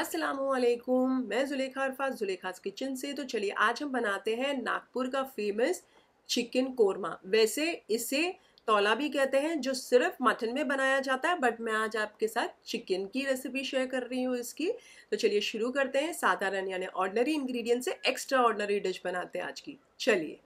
असलकुम मैं जुलेखा अरफाज जुलेखाज किचन से तो चलिए आज हम बनाते हैं नागपुर का फेमस चिकन कोरमा वैसे इसे तोला भी कहते हैं जो सिर्फ मटन में बनाया जाता है बट मैं आज आपके साथ चिकन की रेसिपी शेयर कर रही हूँ इसकी तो चलिए शुरू करते हैं साधारण यानी ऑर्डनरी इंग्रेडिएंट से एक्स्ट्रा ऑर्डनरी डिश बनाते हैं आज की चलिए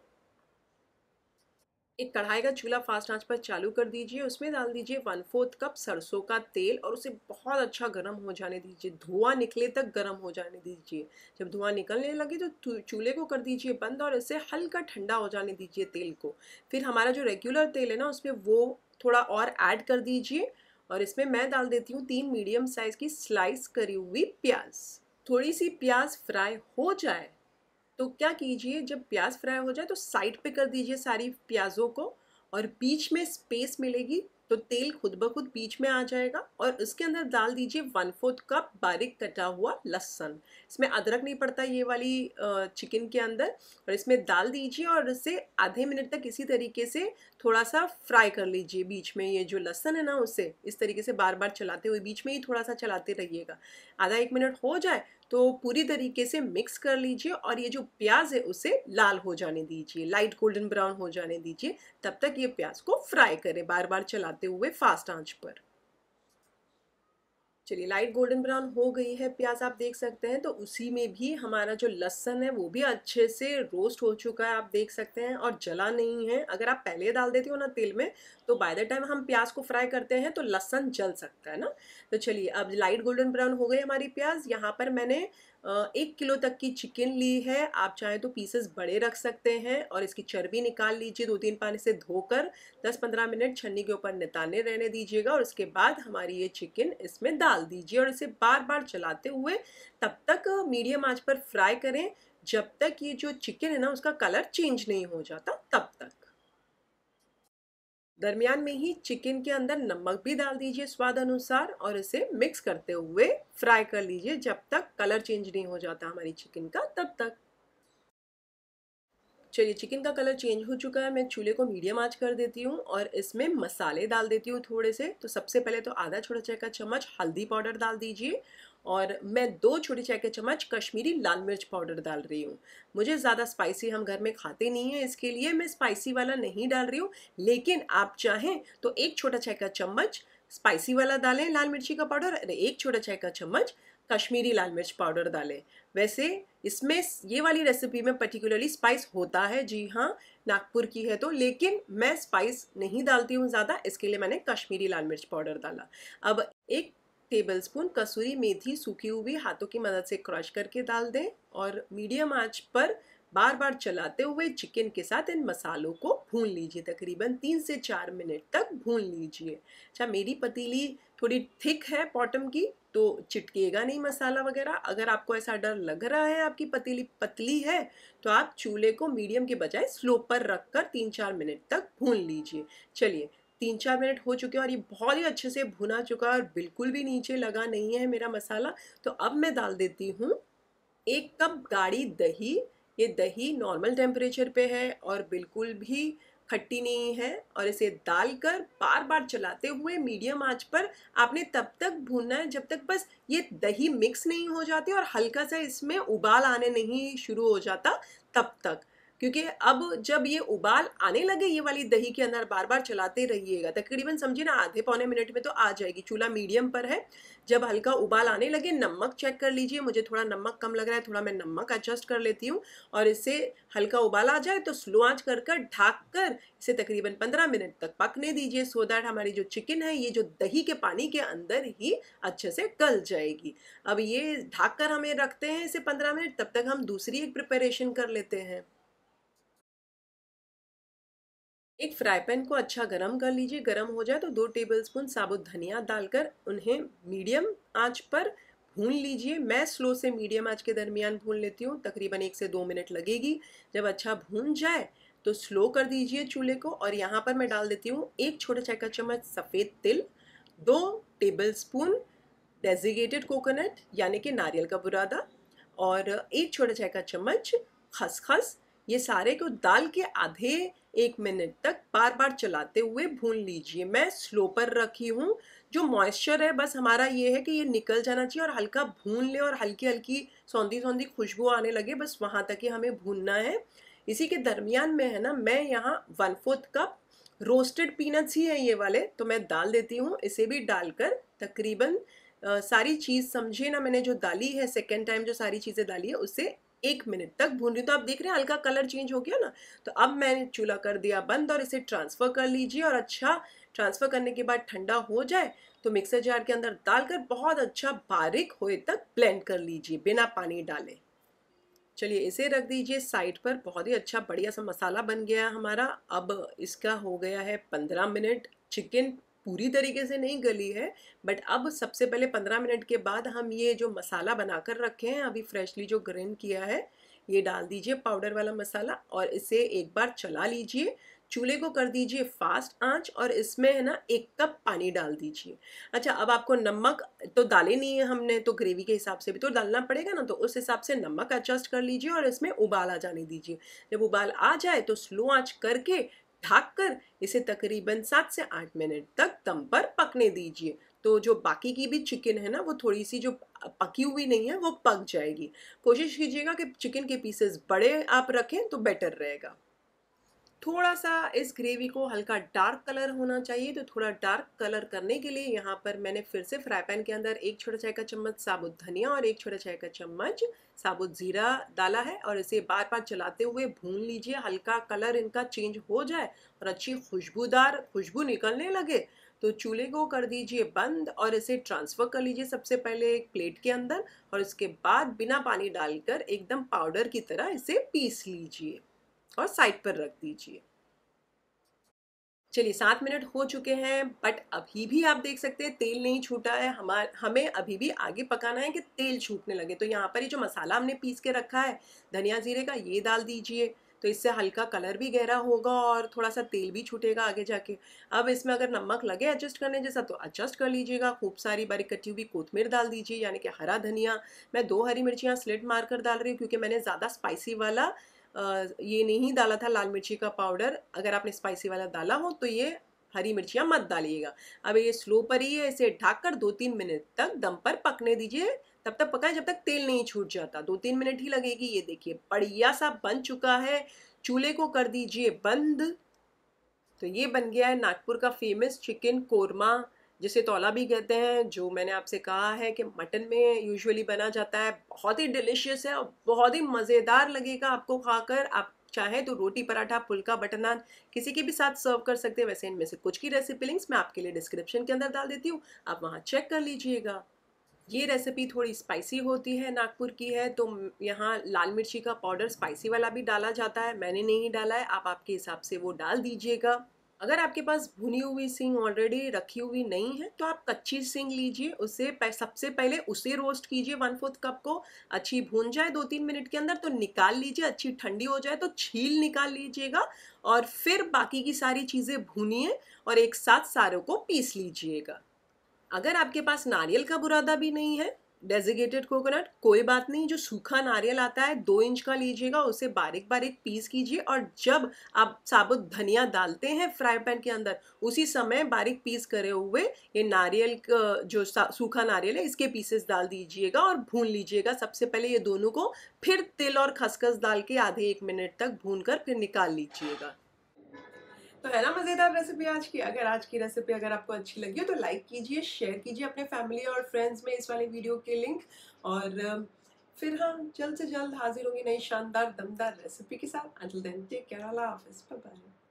एक कढ़ाई का चूल्हा फास्ट आंच पर चालू कर दीजिए उसमें डाल दीजिए वन फोर्थ कप सरसों का तेल और उसे बहुत अच्छा गर्म हो जाने दीजिए धुआं निकले तक गर्म हो जाने दीजिए जब धुआं निकलने लगे तो चूल्हे को कर दीजिए बंद और इसे हल्का ठंडा हो जाने दीजिए तेल को फिर हमारा जो रेगुलर तेल है ना उसमें वो थोड़ा और ऐड कर दीजिए और इसमें मैं डाल देती हूँ तीन मीडियम साइज़ की स्लाइस करी हुई प्याज थोड़ी सी प्याज फ्राई हो जाए तो क्या कीजिए जब प्याज फ्राई हो जाए तो साइड पे कर दीजिए सारी प्याज़ों को और बीच में स्पेस मिलेगी तो तेल खुद ब खुद बीच में आ जाएगा और उसके अंदर डाल दीजिए वन फोर्थ कप बारीक कटा हुआ लहसन इसमें अदरक नहीं पड़ता ये वाली चिकन के अंदर और इसमें डाल दीजिए और इसे आधे मिनट तक इसी तरीके से थोड़ा सा फ्राई कर लीजिए बीच में ये जो लहसन है ना उसे इस तरीके से बार बार चलाते हुए बीच में ही थोड़ा सा चलाते रहिएगा आधा एक मिनट हो जाए तो पूरी तरीके से मिक्स कर लीजिए और ये जो प्याज है उसे लाल हो जाने दीजिए लाइट गोल्डन ब्राउन हो जाने दीजिए तब तक ये प्याज को फ्राई करें बार बार चलाते हुए फास्ट आंच पर चलिए लाइट गोल्डन ब्राउन हो गई है प्याज आप देख सकते हैं तो उसी में भी हमारा जो लहसन है वो भी अच्छे से रोस्ट हो चुका है आप देख सकते हैं और जला नहीं है अगर आप पहले डाल देते हो ना तेल में तो बाय द टाइम हम प्याज को फ्राई करते हैं तो लहसन जल सकता है ना तो चलिए अब लाइट गोल्डन ब्राउन हो गई हमारी प्याज यहाँ पर मैंने एक किलो तक की चिकन ली है आप चाहें तो पीसेस बड़े रख सकते हैं और इसकी चर्बी निकाल लीजिए दो तीन पानी से धोकर 10-15 मिनट छन्नी के ऊपर निताने रहने दीजिएगा और उसके बाद हमारी ये चिकन इसमें डाल डाल दीजिए और इसे बार बार चलाते हुए तब तक मीडियम आंच पर फ्राई करें जब तक ये जो चिकन है ना उसका कलर चेंज नहीं हो जाता तब तक दरमियान में ही चिकन के अंदर नमक भी डाल दीजिए स्वाद अनुसार और इसे मिक्स करते हुए फ्राई कर लीजिए जब तक कलर चेंज नहीं हो जाता हमारी चिकन का तब तक चलिए चिकन का कलर चेंज हो चुका है मैं चूल्हे को मीडियम आँच कर देती हूँ और इसमें मसाले डाल देती हूँ थोड़े से तो सबसे पहले तो आधा छोटा चाय का चम्मच हल्दी पाउडर डाल दीजिए और मैं दो छोटे चाय के चम्मच कश्मीरी लाल मिर्च पाउडर डाल रही हूँ मुझे ज़्यादा स्पाइसी हम घर में खाते नहीं हैं इसके लिए मैं स्पाइसी वाला नहीं डाल रही हूँ लेकिन आप चाहें तो एक छोटा चाय का चम्मच स्पाइसी वाला डालें लाल मिर्ची का पाउडर और एक छोटा चाय का चम्मच कश्मीरी लाल मिर्च पाउडर डालें वैसे इसमें ये वाली रेसिपी में पर्टिकुलरली स्पाइस होता है जी हाँ नागपुर की है तो लेकिन मैं स्पाइस नहीं डालती हूँ ज़्यादा इसके लिए मैंने कश्मीरी लाल मिर्च पाउडर डाला अब एक टेबलस्पून कसूरी मेथी सूखी हुई हाथों की मदद से क्रश करके डाल दें और मीडियम आंच पर बार बार चलाते हुए चिकन के साथ इन मसालों को भून लीजिए तकरीबन तीन से चार मिनट तक भून लीजिए अच्छा मेरी पतीली थोड़ी थिक है बॉटम की तो चिटकेगा नहीं मसाला वगैरह अगर आपको ऐसा डर लग रहा है आपकी पतीली पतली है तो आप चूल्हे को मीडियम के बजाय स्लो पर रख कर तीन चार मिनट तक भून लीजिए चलिए तीन चार मिनट हो चुके हैं और ये बहुत ही अच्छे से भुना चुका है और बिल्कुल भी नीचे लगा नहीं है मेरा मसाला तो अब मैं डाल देती हूँ एक कप गाढ़ी दही ये दही नॉर्मल टेम्परेचर पे है और बिल्कुल भी खट्टी नहीं है और इसे डाल कर बार बार चलाते हुए मीडियम आंच पर आपने तब तक भूनना है जब तक बस ये दही मिक्स नहीं हो जाती और हल्का सा इसमें उबाल आने नहीं शुरू हो जाता तब तक क्योंकि अब जब ये उबाल आने लगे ये वाली दही के अंदर बार बार चलाते रहिएगा तकरीबन समझिए ना आधे पौने मिनट में तो आ जाएगी चूल्हा मीडियम पर है जब हल्का उबाल आने लगे नमक चेक कर लीजिए मुझे थोड़ा नमक कम लग रहा है थोड़ा मैं नमक एडजस्ट कर लेती हूँ और इससे हल्का उबाल आ जाए तो स्लो आँच कर कर ढाक कर इसे तकरीबन पंद्रह मिनट तक पकने दीजिए सो दैट हमारी जो चिकन है ये जो दही के पानी के अंदर ही अच्छे से गल जाएगी अब ये ढाक कर हमें रखते हैं इसे पंद्रह मिनट तब तक हम दूसरी एक प्रिपरेशन कर लेते हैं एक फ्राई पैन को अच्छा गरम कर लीजिए गरम हो जाए तो दो टेबलस्पून साबुत धनिया डालकर उन्हें मीडियम आंच पर भून लीजिए मैं स्लो से मीडियम आंच के दरमियान भून लेती हूँ तकरीबन एक से दो मिनट लगेगी जब अच्छा भून जाए तो स्लो कर दीजिए चूल्हे को और यहाँ पर मैं डाल देती हूँ एक छोटा चाय का चम्मच सफ़ेद तिल दो टेबल स्पून डेजिगेटेड कोकोनट यानी कि नारियल का बुरादा और एक छोटा चाय का चम्मच खसखस ये सारे को दाल के आधे एक मिनट तक बार बार चलाते हुए भून लीजिए मैं स्लो पर रखी हूँ जो मॉइस्चर है बस हमारा ये है कि ये निकल जाना चाहिए और हल्का भून ले और हल्की हल्की सौंधी सौंधी खुशबू आने लगे बस वहाँ तक ही हमें भूनना है इसी के दरमियान में है ना मैं यहाँ one fourth cup roasted peanuts ही है ये वाले तो मैं डाल देती हूँ इसे भी डालकर तकरीबन सारी चीज़ समझिए ना मैंने जो डाली है सेकेंड टाइम जो सारी चीज़ें डाली है उसे एक मिनट तक भून रही हूँ तो आप देख रहे हैं हल्का कलर चेंज हो गया ना तो अब मैंने चूल्हा कर दिया बंद और इसे ट्रांसफ़र कर लीजिए और अच्छा ट्रांसफ़र करने के बाद ठंडा हो जाए तो मिक्सर जार के अंदर डालकर बहुत अच्छा बारिक होए तक ब्लेंड कर लीजिए बिना पानी डाले चलिए इसे रख दीजिए साइड पर बहुत ही अच्छा बढ़िया सा मसाला बन गया हमारा अब इसका हो गया है पंद्रह मिनट चिकन पूरी तरीके से नहीं गली है बट अब सबसे पहले पंद्रह मिनट के बाद हम ये जो मसाला बनाकर रखे हैं अभी फ्रेशली जो ग्रेन किया है ये डाल दीजिए पाउडर वाला मसाला और इसे एक बार चला लीजिए चूल्हे को कर दीजिए फास्ट आंच और इसमें है ना एक कप पानी डाल दीजिए अच्छा अब आपको नमक तो डाले नहीं है हमने तो ग्रेवी के हिसाब से भी तो डालना पड़ेगा ना तो उस हिसाब से नमक एडजस्ट कर लीजिए और इसमें उबाल आ जाने दीजिए जब उबाल आ जाए तो स्लो आंच करके ढाक कर इसे तकरीबन सात से आठ मिनट तक दम पर पकने दीजिए तो जो बाकी की भी चिकन है ना वो थोड़ी सी जो पकी हुई नहीं है वो पक जाएगी कोशिश कीजिएगा कि चिकन के पीसेस बड़े आप रखें तो बेटर रहेगा थोड़ा सा इस ग्रेवी को हल्का डार्क कलर होना चाहिए तो थोड़ा डार्क कलर करने के लिए यहाँ पर मैंने फिर से फ्राई पैन के अंदर एक छोटा चाय का चम्मच साबुत धनिया और एक छोटा चाय का चम्मच साबुत ज़ीरा डाला है और इसे बार बार चलाते हुए भून लीजिए हल्का कलर इनका चेंज हो जाए और अच्छी खुशबूदार खुशबू निकलने लगे तो चूल्हे को कर दीजिए बंद और इसे ट्रांसफ़र कर लीजिए सबसे पहले एक प्लेट के अंदर और इसके बाद बिना पानी डालकर एकदम पाउडर की तरह इसे पीस लीजिए और साइड पर रख दीजिए चलिए सात मिनट हो चुके हैं बट अभी भी आप देख सकते हैं तेल नहीं छूटा है हमारे हमें अभी भी आगे पकाना है कि तेल छूटने लगे तो यहाँ पर ये जो मसाला हमने पीस के रखा है धनिया जीरे का ये डाल दीजिए तो इससे हल्का कलर भी गहरा होगा और थोड़ा सा तेल भी छूटेगा आगे जाके अब इसमें अगर नमक लगे एडजस्ट करने जैसा तो एडजस्ट कर लीजिएगा खूब सारी बारीक कटी हुई कोथमीर डाल दीजिए यानी कि हरा धनिया मैं दो हरी मिर्चियाँ स्लिट कर डाल रही हूँ क्योंकि मैंने ज़्यादा स्पाइसी वाला ये नहीं डाला था लाल मिर्ची का पाउडर अगर आपने स्पाइसी वाला डाला हो तो ये हरी मिर्चियाँ मत डालिएगा अब ये स्लो पर ही है इसे कर दो तीन मिनट तक दम पर पकने दीजिए तब तक पकाएं जब तक तेल नहीं छूट जाता दो तीन मिनट ही लगेगी ये देखिए बढ़िया सा बन चुका है चूल्हे को कर दीजिए बंद तो ये बन गया है नागपुर का फेमस चिकन कोरमा जिसे तोला भी कहते हैं जो मैंने आपसे कहा है कि मटन में यूजुअली बना जाता है बहुत ही डिलिशियस है और बहुत ही मज़ेदार लगेगा आपको खाकर आप चाहे तो रोटी पराठा फुल्का बटर नान किसी के भी साथ सर्व कर सकते हैं वैसे इनमें से कुछ की रेसिपी लिंक्स मैं आपके लिए डिस्क्रिप्शन के अंदर डाल देती हूँ आप वहाँ चेक कर लीजिएगा ये रेसिपी थोड़ी स्पाइसी होती है नागपुर की है तो यहाँ लाल मिर्ची का पाउडर स्पाइसी वाला भी डाला जाता है मैंने नहीं डाला है आप आपके हिसाब से वो डाल दीजिएगा अगर आपके पास भुनी हुई सींग ऑलरेडी रखी हुई नहीं है तो आप कच्ची सींग लीजिए उसे सबसे पहले उसे रोस्ट कीजिए वन फोर्थ कप को अच्छी भून जाए दो तीन मिनट के अंदर तो निकाल लीजिए अच्छी ठंडी हो जाए तो छील निकाल लीजिएगा और फिर बाकी की सारी चीज़ें भूनिए और एक साथ सारों को पीस लीजिएगा अगर आपके पास नारियल का बुरादा भी नहीं है डेजिगेटेड कोकोनट कोई बात नहीं जो सूखा नारियल आता है दो इंच का लीजिएगा उसे बारीक बारीक पीस कीजिए और जब आप साबुत धनिया डालते हैं फ्राई पैन के अंदर उसी समय बारीक पीस करे हुए ये नारियल जो सूखा नारियल है इसके पीसेस डाल दीजिएगा और भून लीजिएगा सबसे पहले ये दोनों को फिर तेल और खसखस डाल के आधे एक मिनट तक भून कर फिर निकाल लीजिएगा तो है ना मज़ेदार रेसिपी आज की अगर आज की रेसिपी अगर आपको अच्छी लगी हो तो लाइक कीजिए शेयर कीजिए अपने फैमिली और फ्रेंड्स में इस वाले वीडियो के लिंक और फिर हाँ जल्द से जल्द हाजिर होंगी नई शानदार दमदार रेसिपी के साथ अंटिल देन टेक केयर अल्लाह बाय बाय